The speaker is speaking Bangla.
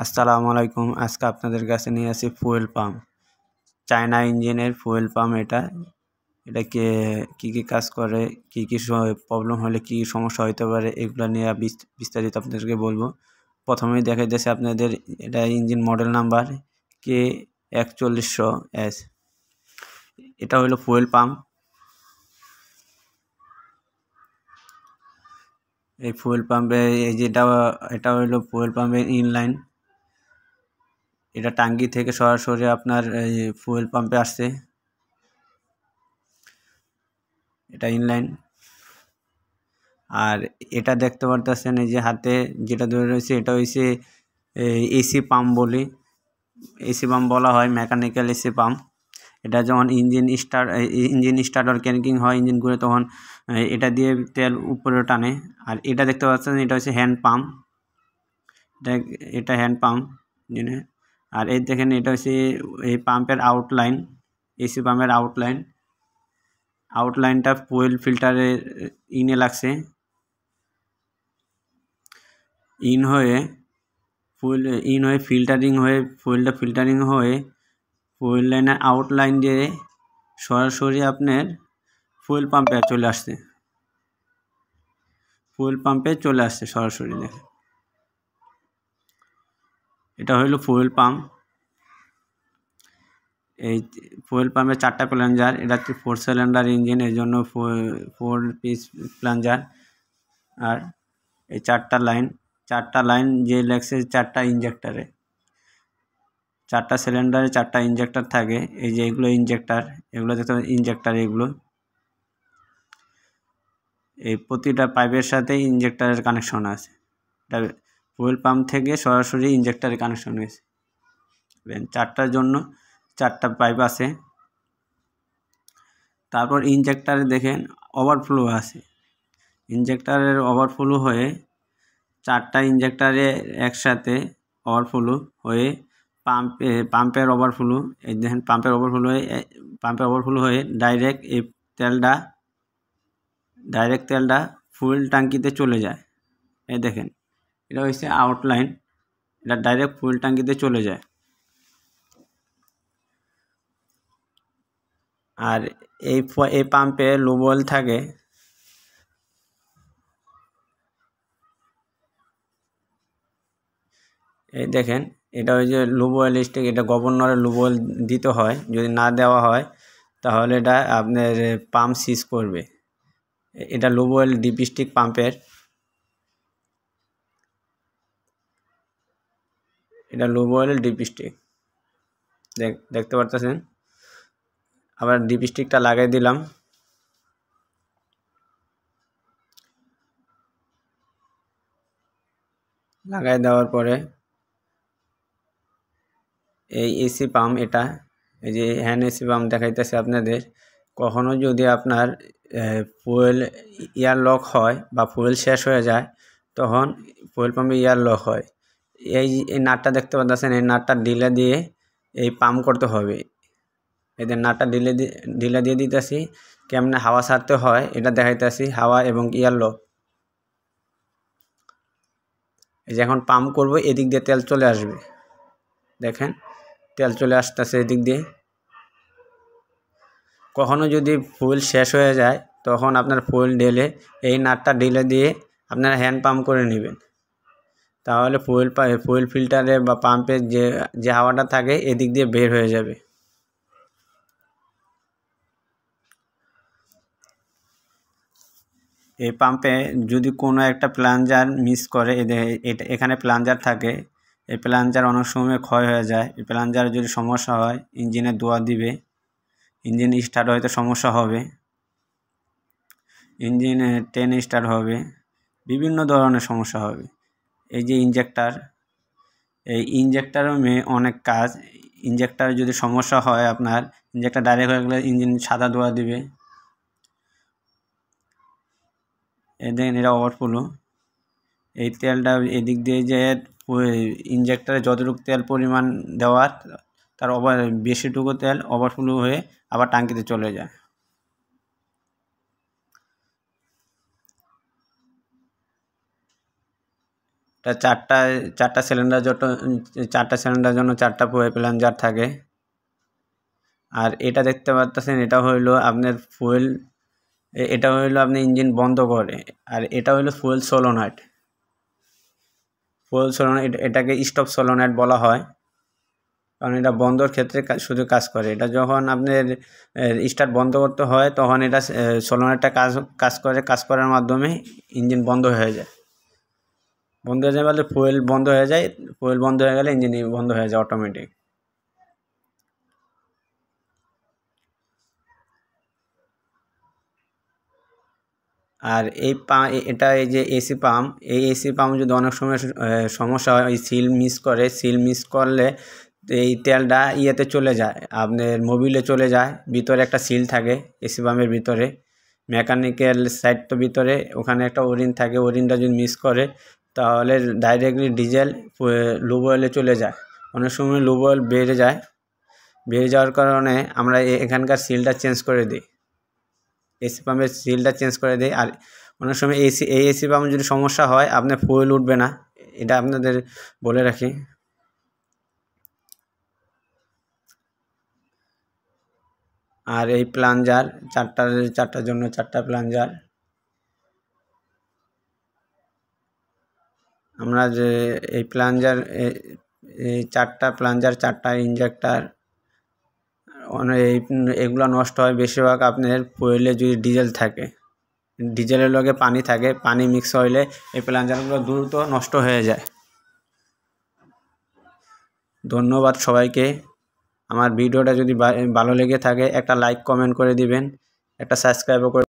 আসসালামু আলাইকুম আজকে আপনাদের কাছে নিয়ে আসি ফুয়েল পাম্প চায়না ইঞ্জিনের ফুয়েল পাম্প এটা এটাকে কি কি কাজ করে কি কি প্রবলেম হলে কি সমস্যা হতে পারে এগুলো নিয়ে বিস্তারিত আপনাদেরকে বলবো প্রথমেই দেখা যাচ্ছে আপনাদের এটা ইঞ্জিন মডেল নাম্বার কে একচল্লিশশো এস এটা হলো ফুয়েল পাম্প এই ফুয়েল পাম্পে এই যেটা এটা হলো ফুয়েল পাম্পের ইনলাইন এটা টাঙ্গি থেকে সরাসরি আপনার ফুয়েল পাম্পে আসছে এটা ইনলাইন আর এটা দেখতে পারতেছেন এই যে হাতে যেটা ধরে রয়েছে এটা হয়েছে এসি পাম্প বলি এসি পাম্প বলা হয় মেকানিক্যাল এসি পাম্প এটা যখন engine start engine starter cranking হয় ইঞ্জিন ঘুরে তখন এটা দিয়ে তেল উপরে টানে আর এটা দেখতে পাচ্ছেন এটা হচ্ছে হ্যান্ড পাম্প এটা এটা হ্যান্ড পাম্প ইঞ্জিনে আর এই দেখেন এটা হচ্ছে এই পাম্পের আউটলাইন এসি পাম্পের আউটলাইন আউটলাইনটা ফুয়েল ফিল্টারের ইনে লাগছে ইন হয়ে ফুয়েল ইন হয়ে ফিল্টারিং হয়ে ফুয়েলটা ফিল্টারিং হয়ে ফুয়েল লাইনের আউটলাইন দিয়ে সরাসরি আপনার ফুয়েল পাম্পে চলে আসছে ফুয়েল পাম্পে চলে আসছে সরাসরি দেখেন এটা হইল ফুয়েল পাম্প এই ফুয়েল পাম্পের চারটা প্লাঞ্জার এটা হচ্ছে ফোর সিলিন্ডার ইঞ্জিন এই জন্য ফোর পিস প্লাঞ্জার আর এই চারটা লাইন চারটা লাইন যে লাগছে চারটা ইঞ্জেক্টারে চারটা সিলিন্ডারে চারটা ইঞ্জেক্টার থাকে এই যে এগুলো ইঞ্জেক্টার এগুলো দেখতে ইঞ্জেক্টার এগুলো এই প্রতিটা পাইপের সাথে ইঞ্জেক্টারের কানেকশন আছে এটা ফুয়েল পাম্প থেকে সরাসরি ইঞ্জেক্টারে কানেকশন হয়েছে চারটার জন্য চারটা পাইপ আছে তারপর ইঞ্জেক্টারে দেখেন ওভারফ্লো আছে ইঞ্জেক্টারের ওভারফ্লো হয়ে চারটা ইঞ্জেক্টারে একসাথে ওভারফ্লো হয়ে পাম্পে পাম্পের ওভারফ্লো এই দেখেন পাম্পের ওভারফ্লো হয়ে পাম্পের ওভারফ্লো হয়ে ডাইরেক্ট এই তেলটা ডাইরেক্ট তেলটা ফুয়েল ট্যাঙ্কিতে চলে যায় এই দেখেন এটা হয়েছে আউটলাইন এটা ডাইরেক্ট ফুল ট্যাঙ্কিতে চলে যায় আর এই এই পাম্পে লোবল থাকে এই দেখেন এটা ওই যে লুবয়েল স্টিক এটা গভর্নরের লুবয়েল দিতে হয় যদি না দেওয়া হয় তাহলে এটা আপনার পাম্প সিজ করবে এটা লুবয়েল ডিপ স্টিক পাম্পের এটা লো বয়েলের ডিপ স্টিক দেখতে পারতেছেন আবার ডিপ স্টিকটা লাগাই দিলাম লাগাই দেওয়ার পরে এই এসি পাম্প এটা এই যে হ্যান্ড এসি পাম্প দেখাইতেছে আপনাদের কখনো যদি আপনার ফুয়েল ইয়ার লক হয় বা ফুয়েল শেষ হয়ে যায় তখন ফুয়েল পাম্পে ইয়ার লক হয় এই নাটটা দেখতে পাচ্ছেন এই নাটটা ঢিলে দিয়ে এই পাম্প করতে হবে এদের নাটটা ঢিলে দিয়ে ঢিলে দিয়ে দিতেছি কেমনে হাওয়া ছাড়তে হয় এটা দেখাইতেছি হাওয়া এবং ইয়ালো এই যে এখন পাম্প করব এদিক দিয়ে তেল চলে আসবে দেখেন তেল চলে আসতেছে এদিক দিয়ে কখনো যদি ফুল শেষ হয়ে যায় তখন আপনার ফুল ঢেলে এই নাটটা ঢিলে দিয়ে আপনারা হ্যান্ড পাম্প করে নেবেন তাহলে ফুয়েল ফুয়েল ফিল্টারে বা পাম্পের যে যে হাওয়াটা থাকে এদিক দিয়ে বের হয়ে যাবে এই পাম্পে যদি কোনো একটা প্লাঞ্জার মিস করে এটা এখানে প্লাঞ্জার থাকে এই প্লাঞ্জার অনেক সময় ক্ষয় হয়ে যায় এই প্লাঞ্জার যদি সমস্যা হয় ইঞ্জিনে দোয়া দিবে ইঞ্জিন স্টার্ট হয়তো সমস্যা হবে ইঞ্জিনে টেন স্টার্ট হবে বিভিন্ন ধরনের সমস্যা হবে এই যে ইঞ্জেক্টার এই মেয়ে অনেক কাজ ইনজেক্টার যদি সমস্যা হয় আপনার ইঞ্জেক্টার ডাইরেক্ট হয়ে গেলে ইঞ্জিন সাদা ধোয়া দেবে দেখেন এটা ওভারফ্লো এই তেলটা এদিক দিয়ে যে ইঞ্জেক্টারে যতটুকু তেল পরিমাণ দেওয়ার তার ওভার বেশিটুকু তেল ওভারফ্লো হয়ে আবার টাঙ্কিতে চলে যায় এটা চারটা চারটা সিলিন্ডার জন্য চারটা সিলিন্ডার জন্য চারটা ফুয়েল জার থাকে আর এটা দেখতে পারতেছেন এটা হইলো আপনার ফুয়েল এটা হইলো আপনি ইঞ্জিন বন্ধ করে আর এটা হইলো ফুয়েল সোলোনাইট ফুয়েল সোলোনাইট এটাকে স্টপ সোলোনাইট বলা হয় কারণ এটা বন্ধর ক্ষেত্রে শুধু কাজ করে এটা যখন আপনার স্টার্ট বন্ধ করতে হয় তখন এটা সোলোনাইটটা কাজ কাজ করে কাজ করার মাধ্যমে ইঞ্জিন বন্ধ হয়ে যায় বন্ধ হয়ে যায় বলে ফুয়েল বন্ধ হয়ে যায় ফুয়েল বন্ধ হয়ে গেলে ইঞ্জিন বন্ধ হয়ে যায় অটোমেটিক আর এই পা এটা এই যে এসি পাম্প এই এসি পাম্প যদি অনেক সময় সমস্যা হয় ওই সিল মিস করে সিল মিস করলে এই তেলটা ইয়েতে চলে যায় আপনার মোবিলে চলে যায় ভিতরে একটা সিল থাকে এসি পাম্পের ভিতরে মেকানিক্যাল সাইড তো ভিতরে ওখানে একটা ওরিন থাকে ওরিনটা যদি মিস করে তাহলে ডাইরেক্টলি ডিজেল লুব অয়েলে চলে যায় অনেক সময় লুব অয়েল বেড়ে যায় বেড়ে যাওয়ার কারণে আমরা এখানকার সিলটা চেঞ্জ করে দিই এসি পাম্পের সিলটা চেঞ্জ করে দিই আর অনেক সময় এসি এই এসি পাম্প যদি সমস্যা হয় আপনার ফুয়েল উঠবে না এটা আপনাদের বলে রাখি আর এই প্লানজার চারটার চারটার জন্য চারটা প্লানজার আমরা যে এই প্লাঞ্জার এই চারটা প্লাঞ্জার চারটা ইঞ্জেক্টার এই এগুলো নষ্ট হয় বেশিরভাগ আপনার পড়লে যদি ডিজেল থাকে ডিজেলের লগে পানি থাকে পানি মিক্স হইলে এই প্লাঞ্জারগুলো দ্রুত নষ্ট হয়ে যায় ধন্যবাদ সবাইকে আমার ভিডিওটা যদি ভালো লেগে থাকে একটা লাইক কমেন্ট করে দিবেন একটা সাবস্ক্রাইবও করে